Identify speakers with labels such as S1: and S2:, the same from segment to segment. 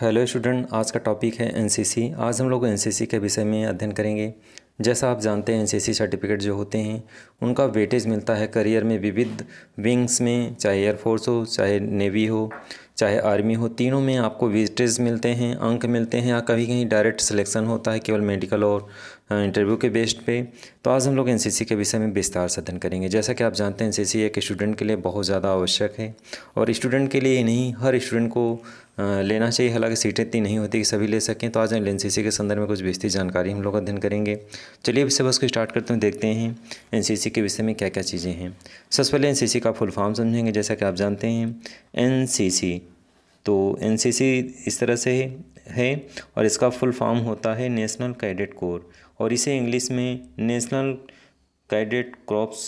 S1: hello student आज का topic है एनसीसी आज हम लोग एनसीसी के विषय में अध्ययन करेंगे जैसा आप जानते हैं एनसीसी सर्टिफिकेट जो होते हैं उनका वेटेज मिलता है करियर में विविध विंग्स में चाहे एयरफोर्स हो चाहे नेवी हो चाहे आर्मी हो तीनों में आपको वेटेज मिलते हैं अंक मिलते हैं या कभी कहीं डायरेक्ट सिलेक्शन होता है केवल मेडिकल और इंटरव्यू के बेस्ट पे तो आज हम लोग एनसीसी के विषय में विस्तार से अध्ययन करेंगे जैसा कि आप जानते हैं एनसीसी एक स्टूडेंट के लिए बहुत ज़्यादा आवश्यक है और स्टूडेंट के लिए नहीं हर स्टूडेंट को लेना चाहिए हालांकि सीटें इतनी नहीं होती कि सभी ले सकें तो आज एल एन के संदर्भ में कुछ विस्तृत जानकारी हम लोग अध्ययन करेंगे चलिए इससे बस को स्टार्ट करते हैं देखते हैं एन के विषय में क्या क्या चीज़ें हैं सबसे पहले एन का फुल फॉर्म समझेंगे जैसा कि आप जानते हैं एन तो एन इस तरह से है और इसका फुल फॉर्म होता है नेशनल कैडेट कोर और इसे इंग्लिश में नेशनल कैडेट क्रॉप्स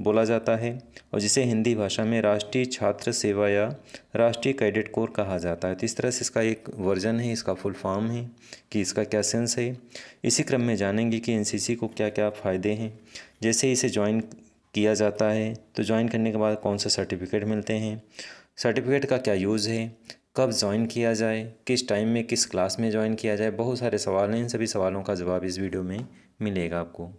S1: बोला जाता है और जिसे हिंदी भाषा में राष्ट्रीय छात्र सेवा या राष्ट्रीय कैडेट कोर कहा जाता है तो इस तरह से इसका एक वर्जन है इसका फुल फॉर्म है कि इसका क्या सेंस है इसी क्रम में जानेंगे कि एनसीसी को क्या क्या फ़ायदे हैं जैसे इसे ज्वाइन किया जाता है तो ज्वाइन करने के बाद कौन सा सर्टिफिकेट मिलते हैं सर्टिफिकेट का क्या यूज़ है कब ज्वाइन किया जाए किस टाइम में किस क्लास में ज्वाइन किया जाए बहुत सारे सवाल हैं इन सभी सवालों का जवाब इस वीडियो में मिलेगा आपको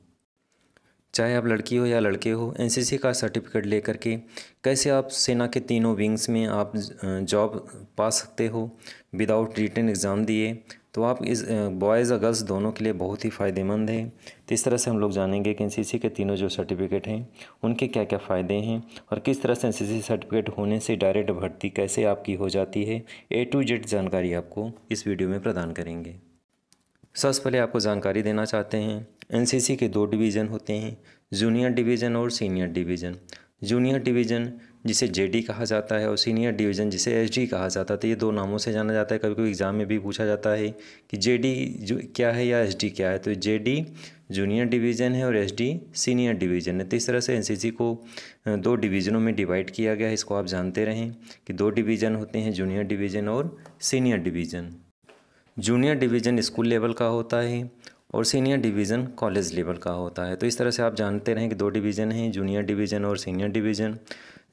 S1: चाहे आप लड़की हो या लड़के हो एनसीसी का सर्टिफिकेट लेकर के कैसे आप सेना के तीनों विंग्स में आप जॉब पा सकते हो विदाउट रिटर्न एग्ज़ाम दिए तो आप इस बॉयज़ और गर्ल्स दोनों के लिए बहुत ही फ़ायदेमंद है तो इस तरह से हम लोग जानेंगे कि एनसीसी के तीनों जो सर्टिफिकेट हैं उनके क्या क्या फ़ायदे हैं और किस तरह से एनसीसी सर्टिफिकेट होने से डायरेक्ट भर्ती कैसे आपकी हो जाती है ए टू जेड जानकारी आपको इस वीडियो में प्रदान करेंगे सबसे पहले आपको जानकारी देना चाहते हैं एनसीसी के दो डिवीज़न होते हैं जूनियर डिवीज़न और सीनियर डिवीज़न जूनियर डिवीज़न जिसे जेडी कहा जाता है और सीनियर डिवीज़न जिसे एसडी कहा जाता है तो ये दो नामों से जाना जाता है कभी कभी एग्ज़ाम में भी पूछा जाता है कि जेडी जो क्या है या एसडी क्या है तो जेडी जूनियर डिवीज़न है और एसडी सीनियर डिवीज़न है तो इस तरह से एनसीसी को दो डिवीज़नों में डिवाइड किया गया है इसको आप जानते रहें कि दो डिवीज़न होते हैं जूनियर डिवीज़न और senior division junior division school level का होता है और सीनियर डिवीज़न कॉलेज लेवल का होता है तो इस तरह से आप जानते रहें कि दो डिवीज़न हैं जूनियर डिवीज़न और senior division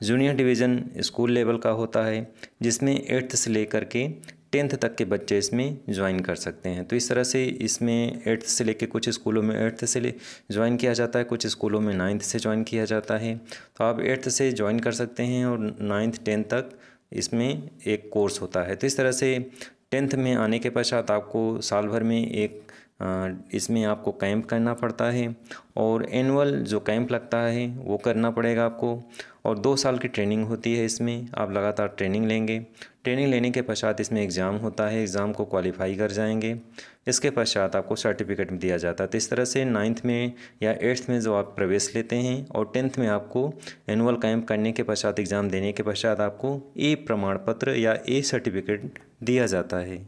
S1: junior division school level का होता है जिसमें एट्थ से लेकर के टेंथ तक के बच्चे इसमें ज्वाइन कर सकते हैं तो इस तरह से इसमें एट्थ से लेकर कुछ स्कूलों में एट्थ से ले ज्वाइन किया जाता है कुछ स्कूलों में नाइन्थ से ज्वाइन किया जाता है तो आप एट्थ से ज्वाइन कर सकते हैं और नाइन्थ टेंथ तक इसमें एक कोर्स होता है तो इस तरह से टेंथ में आने के पश्चात आपको साल भर में एक इसमें आपको कैंप करना पड़ता है और एनुअल जो कैंप लगता है वो करना पड़ेगा आपको और दो साल की ट्रेनिंग होती है इसमें आप लगातार ट्रेनिंग लेंगे ट्रेनिंग लेने के पश्चात इसमें एग्ज़ाम होता है एग्ज़ाम को क्वालिफाई कर जाएंगे इसके पश्चात आपको सर्टिफिकेट दिया जाता है तो इस तरह से नाइन्थ में या एट्थ में जो आप प्रवेश लेते हैं और टेंथ में आपको एनुअल कैंप करने के पश्चात एग्ज़ाम देने के पश्चात आपको ए प्रमाण पत्र या ए सर्टिफिकेट दिया जाता है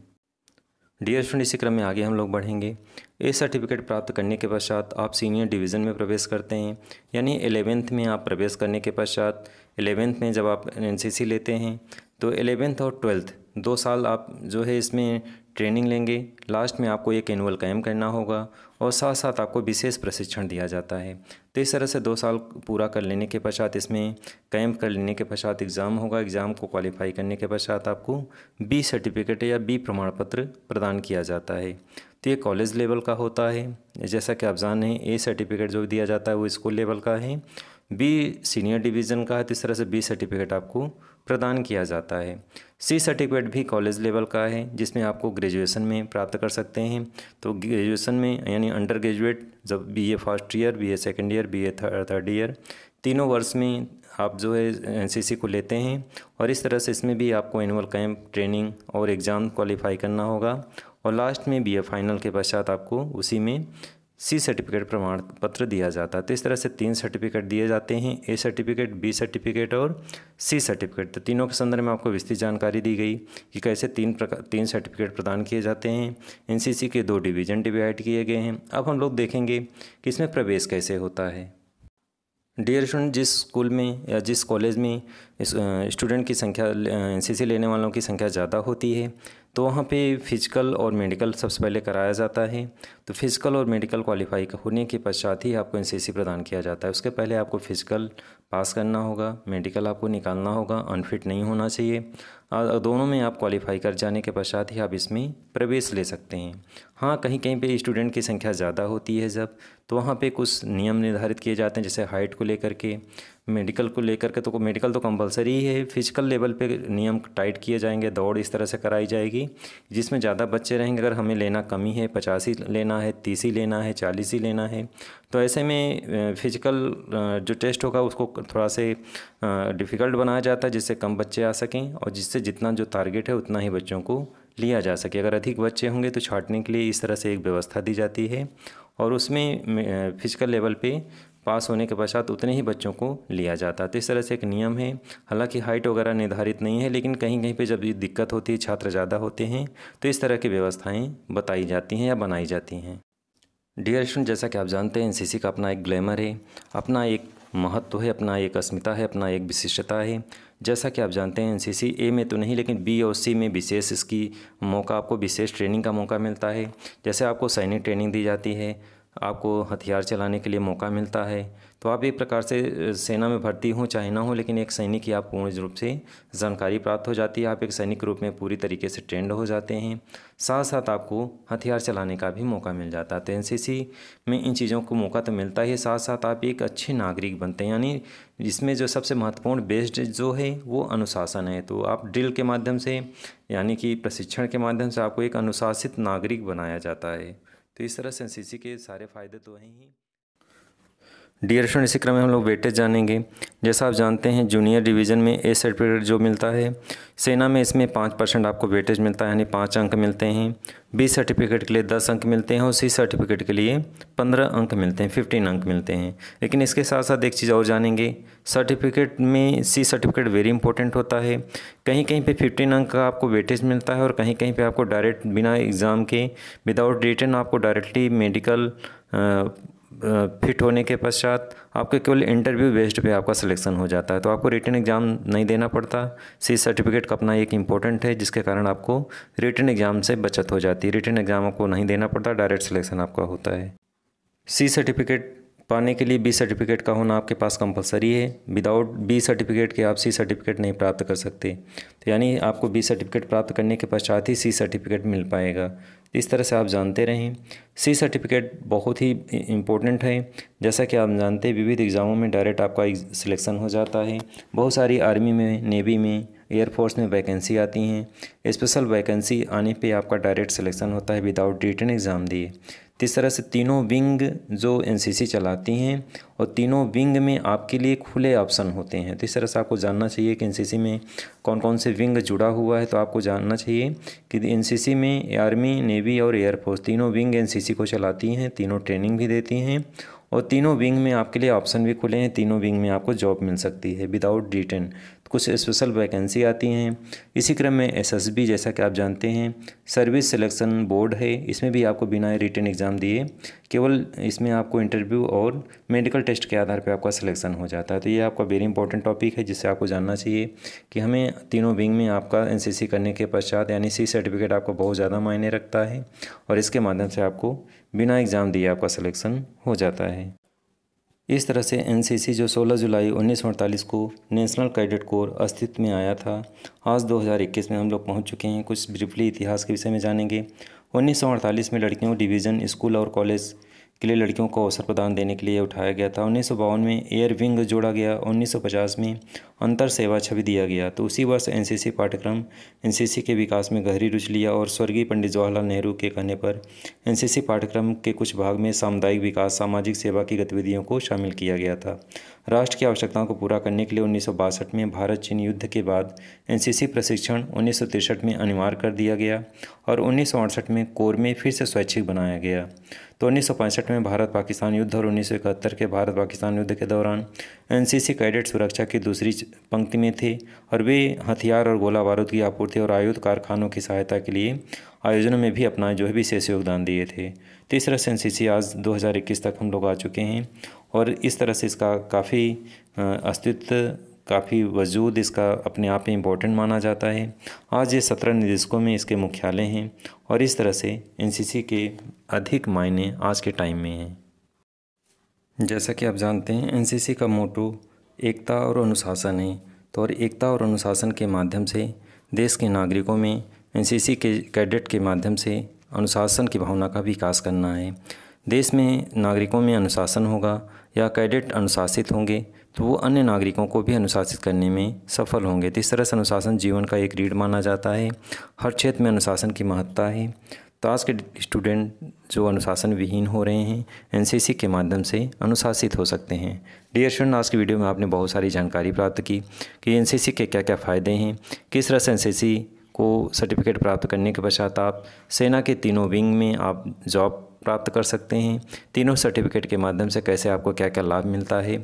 S1: डियर एस इसी क्रम में आगे हम लोग बढ़ेंगे ए सर्टिफिकेट प्राप्त करने के पश्चात आप सीनियर डिवीज़न में प्रवेश करते हैं यानी एलेवेंथ में आप प्रवेश करने के पश्चात एलेवेंथ में जब आप एनसीसी लेते हैं तो एलेवेंथ और ट्वेल्थ दो साल आप जो है इसमें ट्रेनिंग लेंगे लास्ट में आपको एक एनुअल कैम्प करना होगा और साथ साथ आपको विशेष प्रशिक्षण दिया जाता है तो इस तरह से दो साल पूरा कर लेने के पश्चात इसमें कैंप कर लेने के पश्चात एग्ज़ाम होगा एग्ज़ाम को क्वालिफाई करने के पश्चात आपको बी सर्टिफिकेट या बी प्रमाण पत्र प्रदान किया जाता है तो ये कॉलेज लेवल का होता है जैसा कि आप जान हैं ए सर्टिफिकेट जो दिया जाता है वो स्कूल लेवल का है बी सीनियर डिवीज़न का है तो इस तरह से बी सर्टिफिकेट आपको प्रदान किया जाता है सी सर्टिफिकेट भी कॉलेज लेवल का है जिसमें आपको ग्रेजुएशन में प्राप्त कर सकते हैं तो ग्रेजुएशन में यानी अंडर ग्रेजुएट जब B A first year B A second year B A third year तीनों वर्ष में आप जो है एनसीसी को लेते हैं और इस तरह से इसमें भी आपको एनुअल कैंप ट्रेनिंग और एग्ज़ाम क्वालिफाई करना होगा और लास्ट में बी ए फाइनल के पश्चात आपको उसी में सी सर्टिफिकेट प्रमाण पत्र दिया जाता है तो इस तरह से तीन सर्टिफिकेट दिए जाते हैं ए सर्टिफिकेट बी सर्टिफिकेट और सी सर्टिफिकेट तो तीनों के संदर्भ में आपको विस्तृत जानकारी दी गई कि कैसे तीन प्रकार तीन सर्टिफिकेट प्रदान किए जाते हैं एनसीसी के दो डिवीजन डिवाइड किए गए हैं अब हम लोग देखेंगे कि इसमें प्रवेश कैसे होता है डियर स्टूडेंट जिस स्कूल में या जिस कॉलेज में स्टूडेंट की संख्या एन लेने वालों की संख्या ज़्यादा होती है तो वहाँ पे फ़िज़िकल और मेडिकल सबसे पहले कराया जाता है तो फिज़िकल और मेडिकल क्वालिफाई होने के पश्चात ही आपको एन प्रदान किया जाता है उसके पहले आपको फ़िज़िकल पास करना होगा मेडिकल आपको निकालना होगा अनफिट नहीं होना चाहिए दोनों में आप क्वालिफाई कर जाने के पश्चात ही आप इसमें प्रवेश ले सकते हैं हाँ कहीं कहीं पे स्टूडेंट की संख्या ज़्यादा होती है जब तो वहाँ पे कुछ नियम निर्धारित किए जाते हैं जैसे हाइट को लेकर के मेडिकल को लेकर के तो मेडिकल तो कंपलसरी ही है फिजिकल लेवल पे नियम टाइट किए जाएंगे दौड़ इस तरह से कराई जाएगी जिसमें ज़्यादा बच्चे रहेंगे अगर हमें लेना कमी है पचास ही लेना है तीस ही लेना है चालीस ही लेना है तो ऐसे में फिजिकल जो टेस्ट होगा उसको थोड़ा से डिफ़िकल्ट बनाया जाता है जिससे कम बच्चे आ सकें और जिससे जितना जो टारगेट है उतना ही बच्चों को लिया जा सके अगर अधिक बच्चे होंगे तो छाटने के लिए इस तरह से एक व्यवस्था दी जाती है और उसमें फिजिकल लेवल पे पास होने के पश्चात उतने ही बच्चों को लिया जाता है तो इस तरह से एक नियम है हालांकि हाइट वगैरह निर्धारित नहीं है लेकिन कहीं कहीं पे जब ये दिक्कत होती है छात्र ज़्यादा होते हैं तो इस तरह की व्यवस्थाएँ बताई जाती हैं या बनाई जाती हैं डियर स्टूडेंट जैसा कि आप जानते हैं एन का अपना एक ग्लैमर है अपना एक महत्व है अपना एक अस्मिता है अपना एक विशिष्टता है जैसा कि आप जानते हैं सी ए में तो नहीं लेकिन बी और सी में विशेष इसकी मौका आपको विशेष ट्रेनिंग का मौका मिलता है जैसे आपको सैनिक ट्रेनिंग दी जाती है आपको हथियार चलाने के लिए मौका मिलता है तो आप एक प्रकार से सेना में भर्ती हों चाहे ना हो लेकिन एक सैनिक की आप पूर्ण रूप से जानकारी प्राप्त हो जाती है आप एक सैनिक रूप में पूरी तरीके से ट्रेंड हो जाते हैं साथ साथ आपको हथियार चलाने का भी मौका मिल जाता है तो एन में इन चीज़ों को मौका तो मिलता ही साथ साथ आप एक अच्छे नागरिक बनते हैं यानी इसमें जो सबसे महत्वपूर्ण बेस्ड जो है वो अनुशासन है तो आप ड्रिल के माध्यम से यानी कि प्रशिक्षण के माध्यम से आपको एक अनुशासित नागरिक बनाया जाता है तो इस तरह से एन के सारे फ़ायदे तो हैं ही डियर स्टूडेंट इसी क्रम में हम लोग वेटेज जानेंगे जैसा आप जानते हैं जूनियर डिवीजन में ए सर्टिफिकेट जो मिलता है सेना में इसमें पाँच परसेंट आपको वेटेज मिलता है यानी पाँच अंक मिलते हैं बी सर्टिफिकेट के लिए दस अंक मिलते हैं और सी सर्टिफिकेट के लिए पंद्रह अंक मिलते हैं फिफ्टीन अंक मिलते हैं लेकिन इसके साथ साथ एक चीज़ और जानेंगे सर्टिफिकेट में सी सर्टिफिकेट वेरी इंपॉर्टेंट होता है कहीं कहीं पे फिफ्टीन अंक का आपको वेटेज मिलता है और कहीं कहीं पे आपको डायरेक्ट बिना एग्ज़ाम के विदाउट रिटर्न आपको डायरेक्टली मेडिकल फिट होने के पश्चात आपके केवल इंटरव्यू बेस्ड पे आपका सिलेक्शन हो जाता है तो आपको रिटर्न एग्ज़ाम नहीं देना पड़ता सी सर्टिफिकेट का अपना एक इंपॉर्टेंट है जिसके कारण आपको रिटर्न एग्ज़ाम से बचत हो जाती है रिटर्न एग्ज़ाम आपको नहीं देना पड़ता डायरेक्ट सिलेक्शन आपका होता है सी सर्टिफिकेट पाने के लिए बी सर्टिफिकेट का होना आपके पास कंपलसरी है विदाउट बी सर्टिफिकेट के आप सी सर्टिफिकेट नहीं प्राप्त कर सकते तो यानी आपको बी सर्टिफिकेट प्राप्त करने के पश्चात ही सी सर्टिफिकेट मिल पाएगा इस तरह से आप जानते रहें सी सर्टिफिकेट बहुत ही इम्पोर्टेंट है जैसा कि आप जानते हैं विविध एग्ज़ामों में डायरेक्ट आपका सिलेक्शन हो जाता है बहुत सारी आर्मी में नेवी में एयरफोर्स में वैकेंसी आती हैं स्पेशल वैकेंसी आने पे आपका डायरेक्ट सिलेक्शन होता है विदाउट रिटर्न एग्ज़ाम दिए इस तरह से तीनों विंग जो एनसीसी चलाती हैं और तीनों विंग में आपके लिए खुले ऑप्शन होते हैं तो इस तरह से आपको जानना चाहिए कि एनसीसी में कौन कौन से विंग जुड़ा हुआ है तो आपको जानना चाहिए कि एनसीसी में आर्मी नेवी और एयरफोर्स तीनों विंग एनसीसी को चलाती हैं तीनों ट्रेनिंग भी देती हैं और तीनों विंग में आपके लिए ऑप्शन भी खुले हैं तीनों विंग में आपको जॉब मिल सकती है विदाउट डिटेन कुछ स्पेशल वैकेंसी आती हैं इसी क्रम में एसएसबी जैसा कि आप जानते हैं सर्विस सिलेक्शन बोर्ड है इसमें भी आपको बिना रिटर्न एग्ज़ाम दिए केवल इसमें आपको इंटरव्यू और मेडिकल टेस्ट के आधार पर आपका सिलेक्शन हो जाता है तो ये आपका वेरी इंपॉर्टेंट टॉपिक है जिससे आपको जानना चाहिए कि हमें तीनों विंग में आपका एन करने के पश्चात यानी सी सर्टिफिकेट आपको बहुत ज़्यादा मायने रखता है और इसके माध्यम से आपको बिना एग्ज़ाम दिए आपका सिलेक्शन हो जाता है इस तरह से एनसीसी जो 16 जुलाई 1948 को नेशनल कैडेट कोर अस्तित्व में आया था आज 2021 में हम लोग पहुंच चुके हैं कुछ ब्रीफली इतिहास के विषय में जानेंगे 1948 में लड़कियों डिवीज़न स्कूल और कॉलेज के लिए लड़कियों को अवसर प्रदान देने के लिए उठाया गया था उन्नीस में एयर विंग जोड़ा गया 1950 में अंतर सेवा छवि दिया गया तो उसी वर्ष एनसीसी पाठ्यक्रम एनसीसी के विकास में गहरी रुचि लिया और स्वर्गीय पंडित जवाहरलाल नेहरू के कहने पर एनसीसी पाठ्यक्रम के कुछ भाग में सामुदायिक विकास सामाजिक सेवा की गतिविधियों को शामिल किया गया था राष्ट्र की आवश्यकताओं को पूरा करने के लिए उन्नीस में भारत चीन युद्ध के बाद एनसीसी प्रशिक्षण उन्नीस में अनिवार्य कर दिया गया और उन्नीस में कोर में फिर से स्वैच्छिक बनाया गया तो उन्नीस में भारत पाकिस्तान युद्ध और उन्नीस के भारत पाकिस्तान युद्ध के दौरान एनसीसी कैडेट सुरक्षा की दूसरी पंक्ति में थे और वे हथियार और गोला बारूद की आपूर्ति और आयुध कारखानों की सहायता के लिए आयोजनों में भी अपना जो है विशेष योगदान दिए थे तीसरा इस से एन आज 2021 तक हम लोग आ चुके हैं और इस तरह से इसका काफ़ी अस्तित्व काफ़ी वजूद इसका अपने आप में इम्पोर्टेंट माना जाता है आज ये सत्रह निदेशकों में इसके मुख्यालय हैं और इस तरह से एनसीसी के अधिक मायने आज के टाइम में हैं जैसा कि आप जानते हैं एनसीसी का मोटो एकता और अनुशासन है तो और एकता और अनुशासन के माध्यम से देश के नागरिकों में एनसीसी के कैडेट के माध्यम से अनुशासन की भावना का विकास करना है देश में नागरिकों में अनुशासन होगा या कैडेट अनुशासित होंगे तो वो अन्य नागरिकों को भी अनुशासित करने में सफल होंगे तो इस तरह से अनुशासन जीवन का एक रीढ़ माना जाता है हर क्षेत्र में अनुशासन की महत्ता है तो आज के स्टूडेंट जो अनुशासन विहीन हो रहे हैं एनसीसी के माध्यम से अनुशासित हो सकते हैं डियर स्टूडेंट आज की वीडियो में आपने बहुत सारी जानकारी प्राप्त की कि एनसीसी के क्या क्या फ़ायदे हैं किस तरह से एनसीसी को सर्टिफिकेट प्राप्त करने के पश्चात आप सेना के तीनों विंग में आप जॉब प्राप्त कर सकते हैं तीनों सर्टिफिकेट के माध्यम से कैसे आपको क्या क्या लाभ मिलता है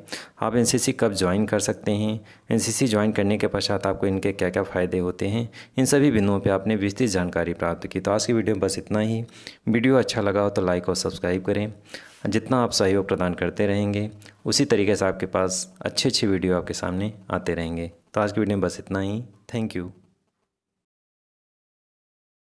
S1: आप एनसीसी कब ज्वाइन कर सकते हैं एनसीसी ज्वाइन करने के पश्चात आपको इनके क्या क्या फ़ायदे होते हैं इन सभी बिंदुओं पर आपने विस्तृत जानकारी प्राप्त की तो आज की वीडियो में बस इतना ही वीडियो अच्छा लगा हो तो लाइक और सब्सक्राइब करें जितना आप सहयोग प्रदान करते रहेंगे उसी तरीके से आपके पास अच्छी अच्छी वीडियो आपके सामने आते रहेंगे तो आज की वीडियो में बस इतना ही थैंक यू